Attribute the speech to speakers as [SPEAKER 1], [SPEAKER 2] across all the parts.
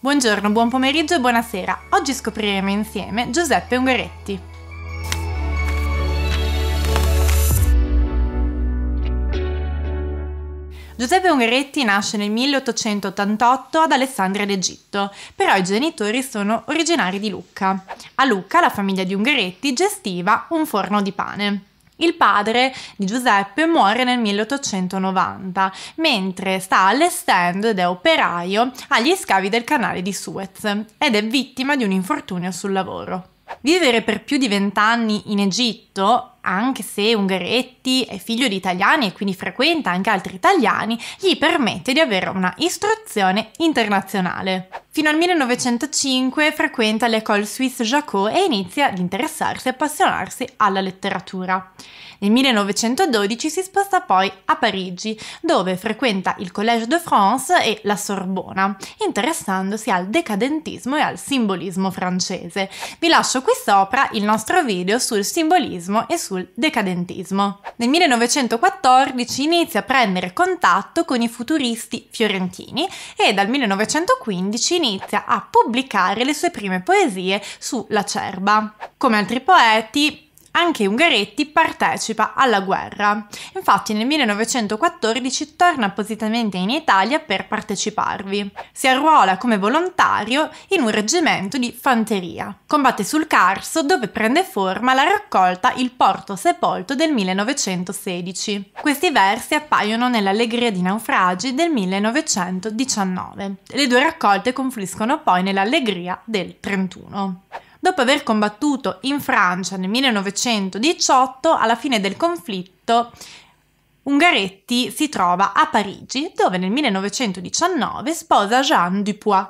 [SPEAKER 1] Buongiorno, buon pomeriggio e buonasera. Oggi scopriremo insieme Giuseppe Ungaretti. Giuseppe Ungaretti nasce nel 1888 ad Alessandria d'Egitto, però i genitori sono originari di Lucca. A Lucca la famiglia di Ungaretti gestiva un forno di pane. Il padre di Giuseppe muore nel 1890, mentre sta alle ed è operaio agli scavi del canale di Suez ed è vittima di un infortunio sul lavoro. Vivere per più di vent'anni in Egitto, anche se Ungaretti è figlio di italiani e quindi frequenta anche altri italiani, gli permette di avere una istruzione internazionale. Fino al 1905 frequenta l'École Suisse Jacot e inizia ad interessarsi e appassionarsi alla letteratura. Nel 1912 si sposta poi a Parigi, dove frequenta il Collège de France e la Sorbona, interessandosi al decadentismo e al simbolismo francese. Vi lascio qui sopra il nostro video sul simbolismo e sul decadentismo. Nel 1914 inizia a prendere contatto con i futuristi fiorentini e dal 1915 inizia a pubblicare le sue prime poesie sulla cerba. Come altri poeti, anche Ungaretti partecipa alla guerra. Infatti nel 1914 torna appositamente in Italia per parteciparvi. Si arruola come volontario in un reggimento di fanteria. Combatte sul Carso dove prende forma la raccolta Il porto sepolto del 1916. Questi versi appaiono nell'Allegria di naufragi del 1919. Le due raccolte confluiscono poi nell'Allegria del 31. Dopo aver combattuto in Francia nel 1918, alla fine del conflitto, Ungaretti si trova a Parigi, dove nel 1919 sposa Jean Dupuis.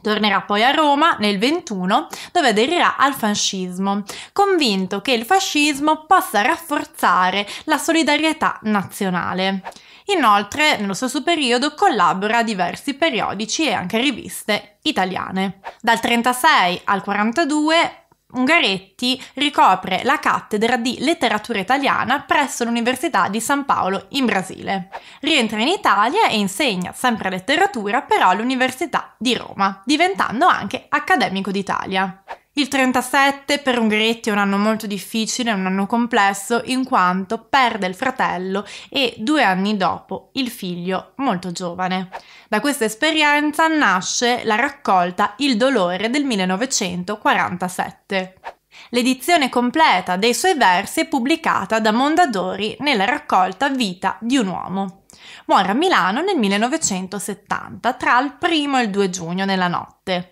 [SPEAKER 1] Tornerà poi a Roma nel 21, dove aderirà al fascismo, convinto che il fascismo possa rafforzare la solidarietà nazionale. Inoltre, nello stesso periodo collabora a diversi periodici e anche riviste italiane. Dal 36 al 42 Ungaretti ricopre la cattedra di letteratura italiana presso l'Università di San Paolo in Brasile. Rientra in Italia e insegna sempre letteratura però all'Università di Roma, diventando anche accademico d'Italia. Il 37 per Ungaretti è un anno molto difficile, un anno complesso, in quanto perde il fratello e due anni dopo il figlio molto giovane. Da questa esperienza nasce la raccolta Il dolore del 1947. L'edizione completa dei suoi versi è pubblicata da Mondadori nella raccolta Vita di un uomo. Muore a Milano nel 1970, tra il primo e il 2 giugno nella notte.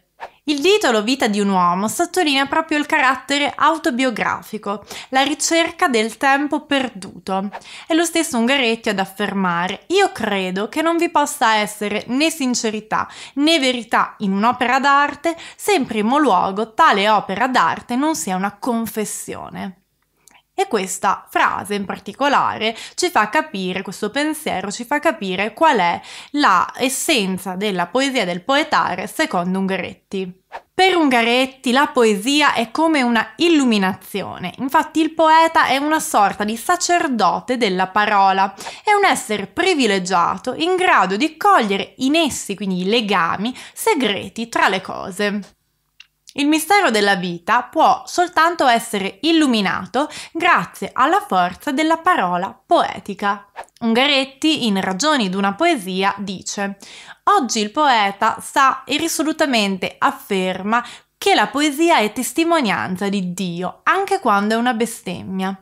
[SPEAKER 1] Il titolo Vita di un uomo sottolinea proprio il carattere autobiografico, la ricerca del tempo perduto. È lo stesso Ungaretti ad affermare: Io credo che non vi possa essere né sincerità né verità in un'opera d'arte se in primo luogo tale opera d'arte non sia una confessione. E questa frase in particolare ci fa capire, questo pensiero ci fa capire qual è l'essenza della poesia del poetare secondo Ungaretti. Per Ungaretti la poesia è come una illuminazione, infatti il poeta è una sorta di sacerdote della parola, è un essere privilegiato in grado di cogliere in essi, quindi i legami, segreti tra le cose. Il mistero della vita può soltanto essere illuminato grazie alla forza della parola poetica. Ungaretti, in Ragioni d'una poesia, dice Oggi il poeta sa e risolutamente afferma che la poesia è testimonianza di Dio, anche quando è una bestemmia.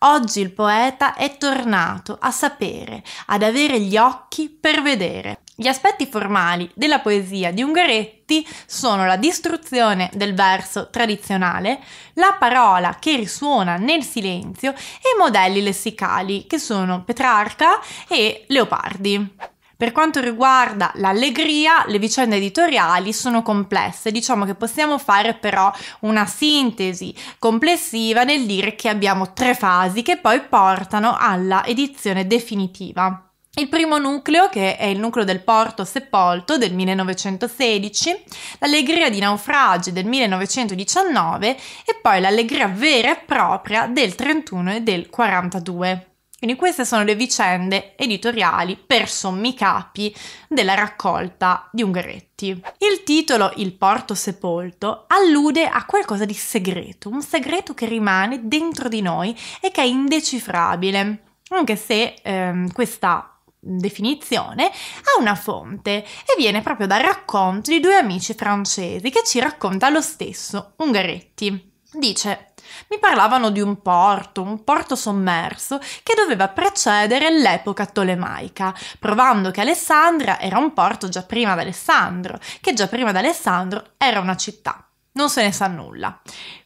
[SPEAKER 1] Oggi il poeta è tornato a sapere, ad avere gli occhi per vedere. Gli aspetti formali della poesia di Ungaretti sono la distruzione del verso tradizionale, la parola che risuona nel silenzio e i modelli lessicali che sono Petrarca e Leopardi. Per quanto riguarda l'allegria, le vicende editoriali sono complesse, diciamo che possiamo fare però una sintesi complessiva nel dire che abbiamo tre fasi che poi portano alla edizione definitiva. Il primo nucleo, che è il nucleo del porto sepolto del 1916, l'allegria di naufragi del 1919 e poi l'allegria vera e propria del 31 e del 42. Quindi queste sono le vicende editoriali per sommi capi della raccolta di Ungaretti. Il titolo Il porto sepolto allude a qualcosa di segreto, un segreto che rimane dentro di noi e che è indecifrabile, anche se ehm, questa definizione, a una fonte e viene proprio dal racconto di due amici francesi che ci racconta lo stesso Ungaretti. Dice, mi parlavano di un porto, un porto sommerso, che doveva precedere l'epoca tolemaica, provando che Alessandria era un porto già prima d'Alessandro, che già prima d'Alessandro era una città. Non se ne sa nulla.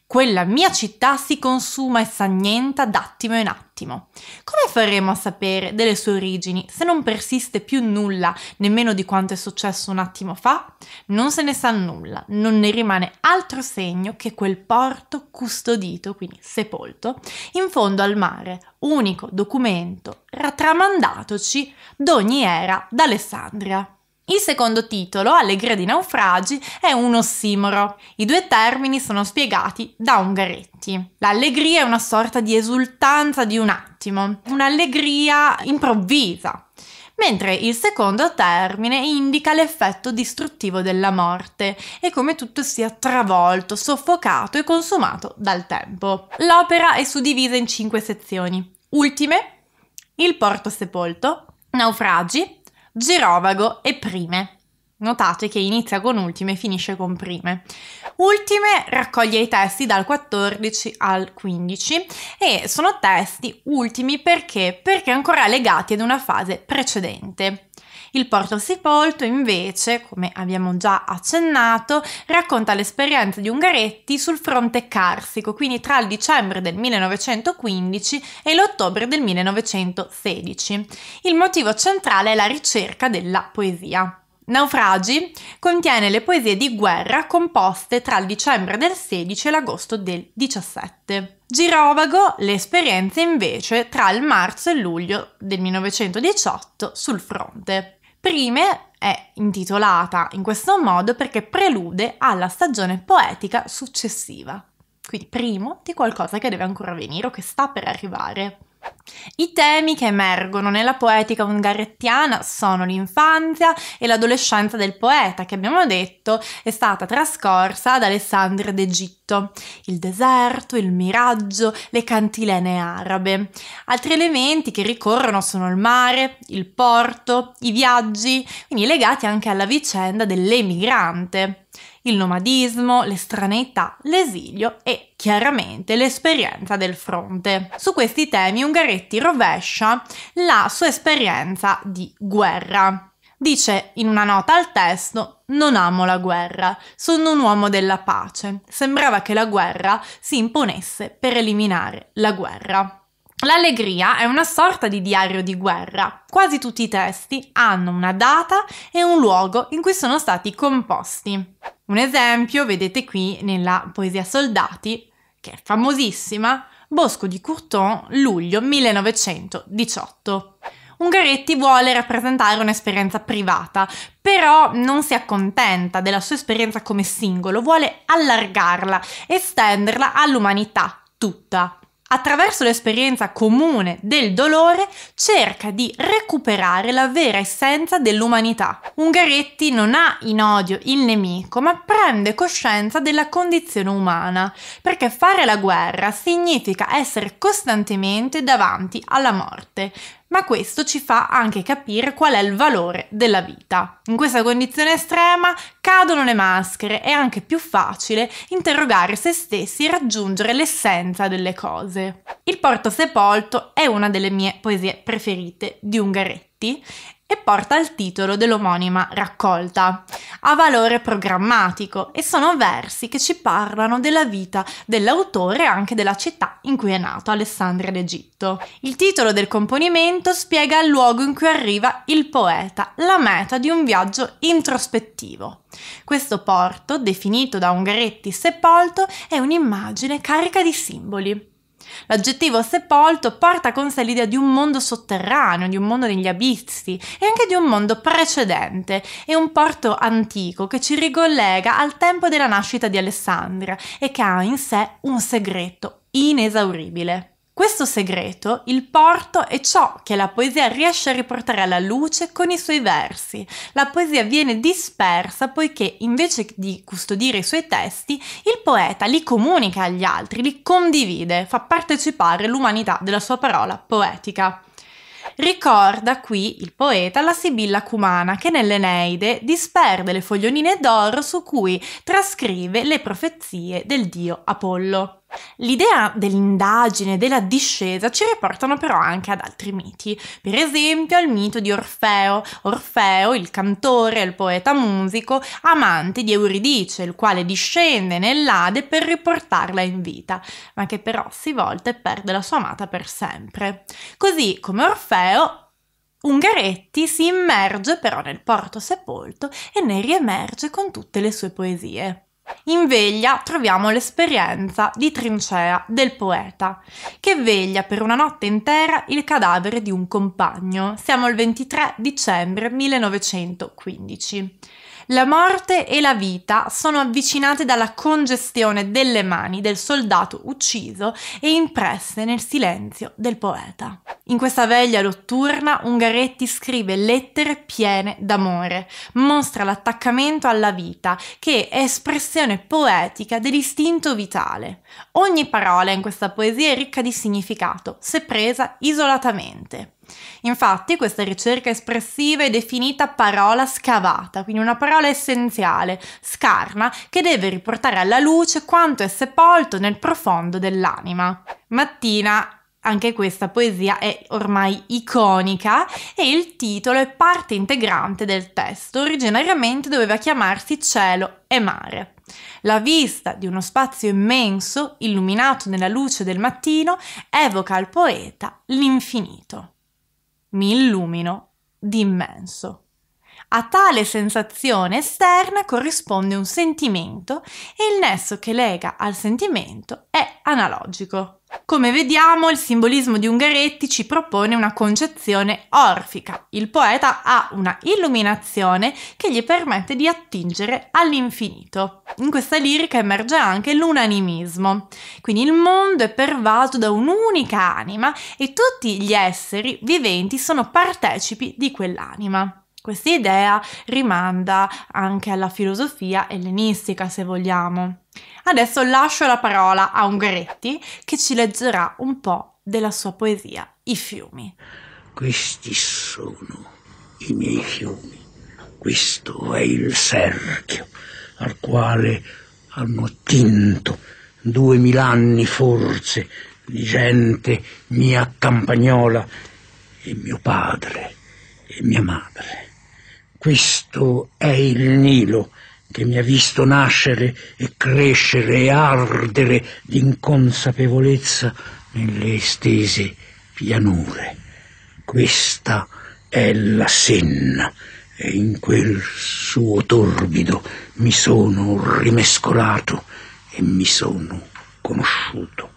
[SPEAKER 1] Quella mia città si consuma e sa niente d'attimo in attimo. Come faremo a sapere delle sue origini se non persiste più nulla, nemmeno di quanto è successo un attimo fa? Non se ne sa nulla, non ne rimane altro segno che quel porto custodito, quindi sepolto, in fondo al mare, unico documento ratramandatoci d'ogni era d'Alessandria. Il secondo titolo, Allegria di naufragi, è un ossimoro. I due termini sono spiegati da Ungaretti. L'allegria è una sorta di esultanza di un attimo, un'allegria improvvisa, mentre il secondo termine indica l'effetto distruttivo della morte e come tutto sia travolto, soffocato e consumato dal tempo. L'opera è suddivisa in cinque sezioni. Ultime, il porto sepolto, naufragi, girovago e prime. Notate che inizia con ultime e finisce con prime. Ultime raccoglie i testi dal 14 al 15 e sono testi ultimi perché? Perché ancora legati ad una fase precedente. Il porto sepolto invece, come abbiamo già accennato, racconta l'esperienza di Ungaretti sul fronte carsico, quindi tra il dicembre del 1915 e l'ottobre del 1916. Il motivo centrale è la ricerca della poesia. Naufragi contiene le poesie di guerra composte tra il dicembre del 16 e l'agosto del 17. Girovago le esperienze invece tra il marzo e luglio del 1918 sul fronte prime è intitolata in questo modo perché prelude alla stagione poetica successiva, quindi primo di qualcosa che deve ancora venire o che sta per arrivare. I temi che emergono nella poetica ungarettiana sono l'infanzia e l'adolescenza del poeta, che abbiamo detto è stata trascorsa ad Alessandria d'Egitto, il deserto, il miraggio, le cantilene arabe. Altri elementi che ricorrono sono il mare, il porto, i viaggi, quindi legati anche alla vicenda dell'emigrante il nomadismo, l'estraneità, l'esilio e chiaramente l'esperienza del fronte. Su questi temi Ungaretti rovescia la sua esperienza di guerra. Dice in una nota al testo Non amo la guerra, sono un uomo della pace. Sembrava che la guerra si imponesse per eliminare la guerra. L'allegria è una sorta di diario di guerra. Quasi tutti i testi hanno una data e un luogo in cui sono stati composti. Un esempio vedete qui nella poesia Soldati, che è famosissima, Bosco di Courton, luglio 1918. Ungaretti vuole rappresentare un'esperienza privata, però non si accontenta della sua esperienza come singolo, vuole allargarla, estenderla all'umanità tutta attraverso l'esperienza comune del dolore, cerca di recuperare la vera essenza dell'umanità. Ungaretti non ha in odio il nemico, ma prende coscienza della condizione umana, perché fare la guerra significa essere costantemente davanti alla morte, ma questo ci fa anche capire qual è il valore della vita. In questa condizione estrema cadono le maschere, è anche più facile interrogare se stessi e raggiungere l'essenza delle cose. Il Porto Sepolto è una delle mie poesie preferite di Ungaretti e porta il titolo dell'omonima raccolta. Ha valore programmatico e sono versi che ci parlano della vita dell'autore e anche della città in cui è nato, Alessandria d'Egitto. Il titolo del componimento spiega il luogo in cui arriva il poeta, la meta di un viaggio introspettivo. Questo porto, definito da Ungaretti sepolto, è un'immagine carica di simboli. L'aggettivo sepolto porta con sé l'idea di un mondo sotterraneo, di un mondo negli abissi e anche di un mondo precedente e un porto antico che ci ricollega al tempo della nascita di Alessandria e che ha in sé un segreto inesauribile. Questo segreto il porto è ciò che la poesia riesce a riportare alla luce con i suoi versi. La poesia viene dispersa poiché invece di custodire i suoi testi, il poeta li comunica agli altri, li condivide, fa partecipare l'umanità della sua parola poetica. Ricorda qui il poeta la Sibilla Cumana che nell'Eneide disperde le foglioline d'oro su cui trascrive le profezie del dio Apollo. L'idea dell'indagine, della discesa ci riportano però anche ad altri miti, per esempio al mito di Orfeo, Orfeo il cantore, il poeta musico, amante di Euridice, il quale discende nell'Ade per riportarla in vita, ma che però si volta e perde la sua amata per sempre. Così come Orfeo, Ungaretti si immerge però nel porto sepolto e ne riemerge con tutte le sue poesie. In veglia troviamo l'esperienza di trincea del poeta, che veglia per una notte intera il cadavere di un compagno. Siamo il 23 dicembre 1915. La morte e la vita sono avvicinate dalla congestione delle mani del soldato ucciso e impresse nel silenzio del poeta. In questa veglia notturna Ungaretti scrive lettere piene d'amore, mostra l'attaccamento alla vita, che è espressione poetica dell'istinto vitale. Ogni parola in questa poesia è ricca di significato, se presa isolatamente. Infatti questa ricerca espressiva è definita parola scavata, quindi una parola essenziale, scarna, che deve riportare alla luce quanto è sepolto nel profondo dell'anima. Mattina anche questa poesia è ormai iconica e il titolo è parte integrante del testo. Originariamente doveva chiamarsi Cielo e Mare. La vista di uno spazio immenso, illuminato nella luce del mattino, evoca al poeta l'infinito mi illumino d'immenso. A tale sensazione esterna corrisponde un sentimento e il nesso che lega al sentimento è analogico. Come vediamo, il simbolismo di Ungaretti ci propone una concezione orfica. Il poeta ha una illuminazione che gli permette di attingere all'infinito. In questa lirica emerge anche l'unanimismo. Quindi il mondo è pervaso da un'unica anima e tutti gli esseri viventi sono partecipi di quell'anima. Questa idea rimanda anche alla filosofia ellenistica, se vogliamo. Adesso lascio la parola a Ungaretti che ci leggerà un po' della sua poesia I fiumi. Questi sono i miei fiumi. Questo è il cerchio al quale hanno tinto duemila anni forse di gente mia campagnola e mio padre e mia madre. Questo è il Nilo che mi ha visto nascere e crescere e ardere d'inconsapevolezza nelle estese pianure. Questa è la Senna e in quel suo torbido mi sono rimescolato e mi sono conosciuto.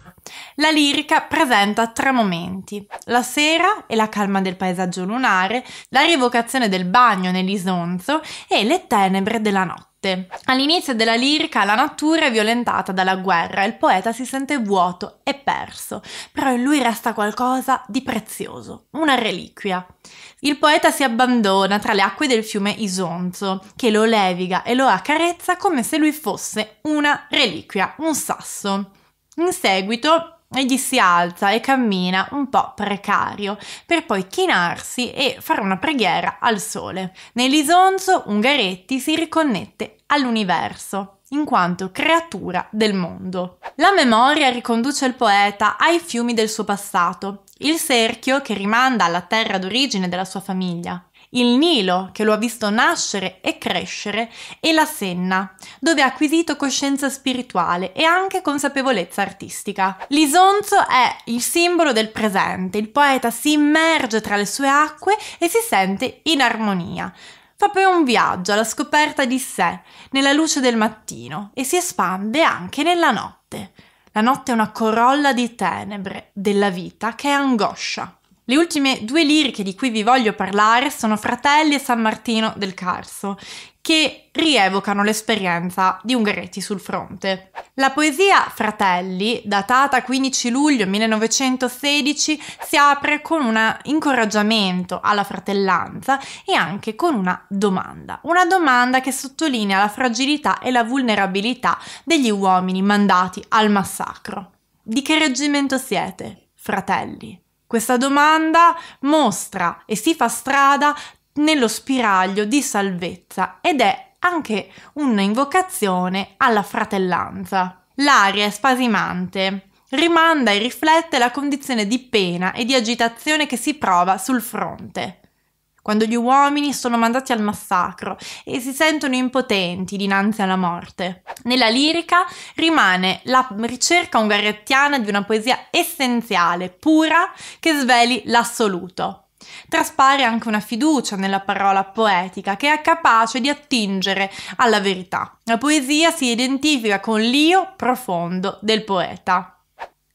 [SPEAKER 1] La lirica presenta tre momenti, la sera e la calma del paesaggio lunare, la rievocazione del bagno nell'isonzo e le tenebre della notte. All'inizio della lirica la natura è violentata dalla guerra, e il poeta si sente vuoto e perso, però in lui resta qualcosa di prezioso, una reliquia. Il poeta si abbandona tra le acque del fiume Isonzo, che lo leviga e lo accarezza come se lui fosse una reliquia, un sasso. In seguito Egli si alza e cammina un po' precario, per poi chinarsi e fare una preghiera al sole. Nell'isonzo Ungaretti si riconnette all'universo, in quanto creatura del mondo. La memoria riconduce il poeta ai fiumi del suo passato, il cerchio che rimanda alla terra d'origine della sua famiglia, il Nilo, che lo ha visto nascere e crescere, e la Senna, dove ha acquisito coscienza spirituale e anche consapevolezza artistica. L'Isonzo è il simbolo del presente, il poeta si immerge tra le sue acque e si sente in armonia. Fa poi un viaggio alla scoperta di sé, nella luce del mattino, e si espande anche nella notte. La notte è una corolla di tenebre della vita che è angoscia. Le ultime due liriche di cui vi voglio parlare sono Fratelli e San Martino del Carso, che rievocano l'esperienza di Ungaretti sul fronte. La poesia Fratelli, datata 15 luglio 1916, si apre con un incoraggiamento alla fratellanza e anche con una domanda. Una domanda che sottolinea la fragilità e la vulnerabilità degli uomini mandati al massacro. Di che reggimento siete, fratelli? Questa domanda mostra e si fa strada nello spiraglio di salvezza ed è anche un'invocazione alla fratellanza. L'aria è spasimante, rimanda e riflette la condizione di pena e di agitazione che si prova sul fronte quando gli uomini sono mandati al massacro e si sentono impotenti dinanzi alla morte. Nella lirica rimane la ricerca ungarettiana di una poesia essenziale, pura, che sveli l'assoluto. Traspare anche una fiducia nella parola poetica che è capace di attingere alla verità. La poesia si identifica con l'io profondo del poeta.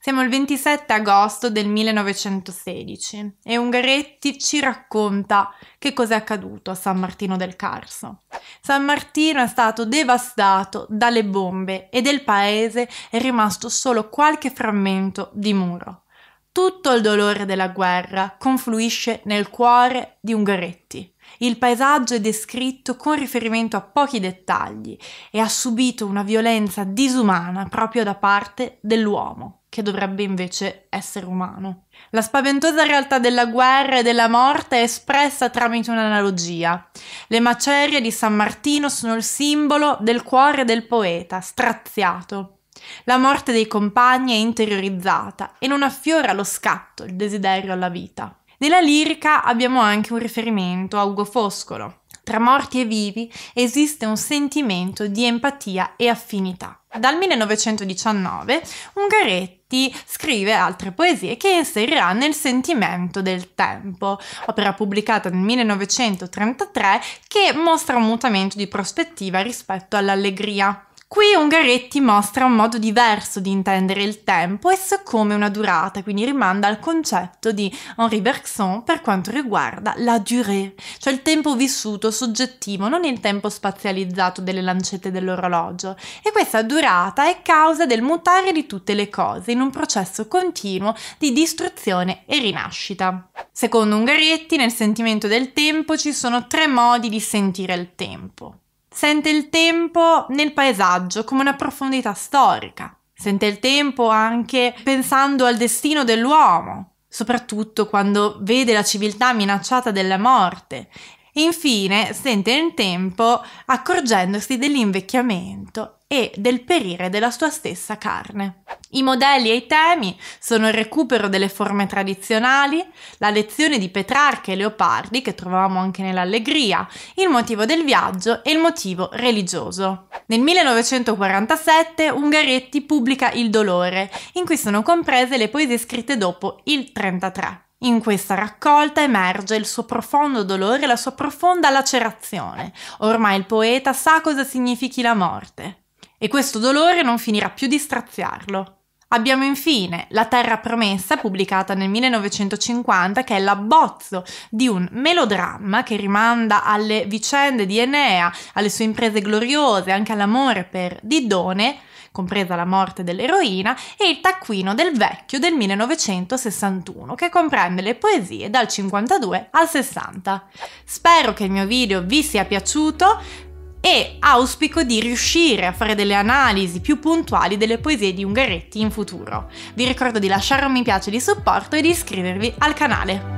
[SPEAKER 1] Siamo il 27 agosto del 1916 e Ungaretti ci racconta che cosa è accaduto a San Martino del Carso. San Martino è stato devastato dalle bombe e del paese è rimasto solo qualche frammento di muro. Tutto il dolore della guerra confluisce nel cuore di Ungaretti. Il paesaggio è descritto con riferimento a pochi dettagli e ha subito una violenza disumana proprio da parte dell'uomo che dovrebbe invece essere umano. La spaventosa realtà della guerra e della morte è espressa tramite un'analogia. Le macerie di San Martino sono il simbolo del cuore del poeta, straziato. La morte dei compagni è interiorizzata e non affiora lo scatto, il desiderio alla vita. Nella lirica abbiamo anche un riferimento a Ugo Foscolo. Tra morti e vivi esiste un sentimento di empatia e affinità. Dal 1919 Ungaretti Uniti scrive altre poesie che inserirà nel sentimento del tempo, opera pubblicata nel 1933 che mostra un mutamento di prospettiva rispetto all'allegria. Qui Ungaretti mostra un modo diverso di intendere il tempo esso come una durata, quindi rimanda al concetto di Henri Bergson per quanto riguarda la durée, cioè il tempo vissuto soggettivo, non il tempo spazializzato delle lancette dell'orologio. E questa durata è causa del mutare di tutte le cose in un processo continuo di distruzione e rinascita. Secondo Ungaretti, nel sentimento del tempo ci sono tre modi di sentire il tempo. Sente il tempo nel paesaggio come una profondità storica, sente il tempo anche pensando al destino dell'uomo, soprattutto quando vede la civiltà minacciata della morte Infine sente in tempo accorgendosi dell'invecchiamento e del perire della sua stessa carne. I modelli e i temi sono il recupero delle forme tradizionali, la lezione di Petrarca e Leopardi, che trovavamo anche nell'Allegria, il motivo del viaggio e il motivo religioso. Nel 1947 Ungaretti pubblica Il dolore, in cui sono comprese le poesie scritte dopo il 1933. In questa raccolta emerge il suo profondo dolore e la sua profonda lacerazione. Ormai il poeta sa cosa significhi la morte e questo dolore non finirà più di straziarlo. Abbiamo infine La Terra Promessa, pubblicata nel 1950, che è l'abbozzo di un melodramma che rimanda alle vicende di Enea, alle sue imprese gloriose, anche all'amore per Didone, compresa la morte dell'eroina, e il taccuino del vecchio del 1961, che comprende le poesie dal 52 al 60. Spero che il mio video vi sia piaciuto e auspico di riuscire a fare delle analisi più puntuali delle poesie di Ungaretti in futuro. Vi ricordo di lasciare un mi piace di supporto e di iscrivervi al canale.